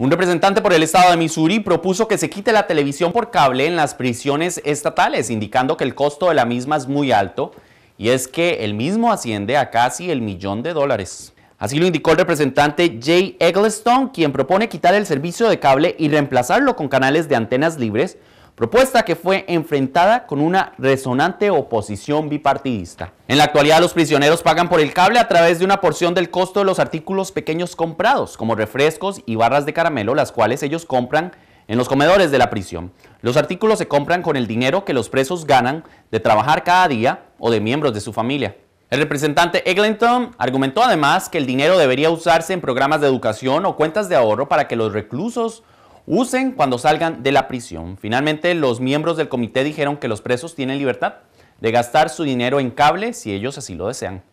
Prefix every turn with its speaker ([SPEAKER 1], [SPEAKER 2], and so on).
[SPEAKER 1] Un representante por el estado de Missouri propuso que se quite la televisión por cable en las prisiones estatales, indicando que el costo de la misma es muy alto y es que el mismo asciende a casi el millón de dólares. Así lo indicó el representante Jay Eggleston, quien propone quitar el servicio de cable y reemplazarlo con canales de antenas libres, propuesta que fue enfrentada con una resonante oposición bipartidista. En la actualidad los prisioneros pagan por el cable a través de una porción del costo de los artículos pequeños comprados, como refrescos y barras de caramelo, las cuales ellos compran en los comedores de la prisión. Los artículos se compran con el dinero que los presos ganan de trabajar cada día o de miembros de su familia. El representante Eglinton argumentó además que el dinero debería usarse en programas de educación o cuentas de ahorro para que los reclusos usen cuando salgan de la prisión. Finalmente, los miembros del comité dijeron que los presos tienen libertad de gastar su dinero en cable si ellos así lo desean.